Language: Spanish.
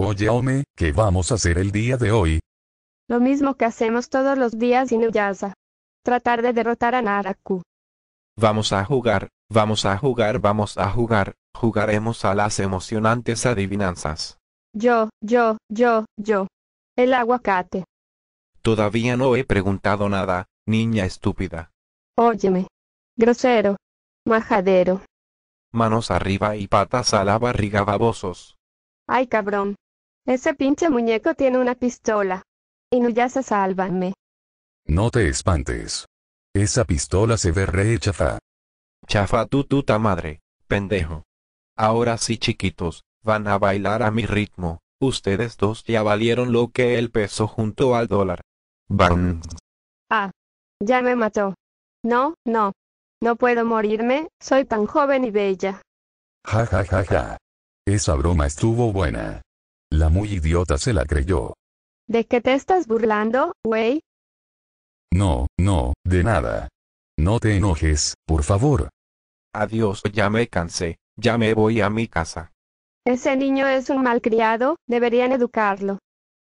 Oye, Ome, ¿qué vamos a hacer el día de hoy? Lo mismo que hacemos todos los días en Uyasa. Tratar de derrotar a Naraku. Vamos a jugar, vamos a jugar, vamos a jugar, jugaremos a las emocionantes adivinanzas. Yo, yo, yo, yo. El aguacate. Todavía no he preguntado nada, niña estúpida. Óyeme. Grosero. Majadero. Manos arriba y patas a la barriga babosos. Ay cabrón. Ese pinche muñeco tiene una pistola. Inuyasa, sálvame. No te espantes. Esa pistola se ve re chafa. Chafa tu tuta madre, pendejo. Ahora sí chiquitos, van a bailar a mi ritmo. Ustedes dos ya valieron lo que el peso junto al dólar. Bam. Ah. Ya me mató. No, no. No puedo morirme, soy tan joven y bella. Ja ja ja ja. Esa broma estuvo buena. La muy idiota se la creyó. ¿De qué te estás burlando, güey? No, no, de nada. No te enojes, por favor. Adiós, ya me cansé, ya me voy a mi casa. Ese niño es un malcriado, deberían educarlo.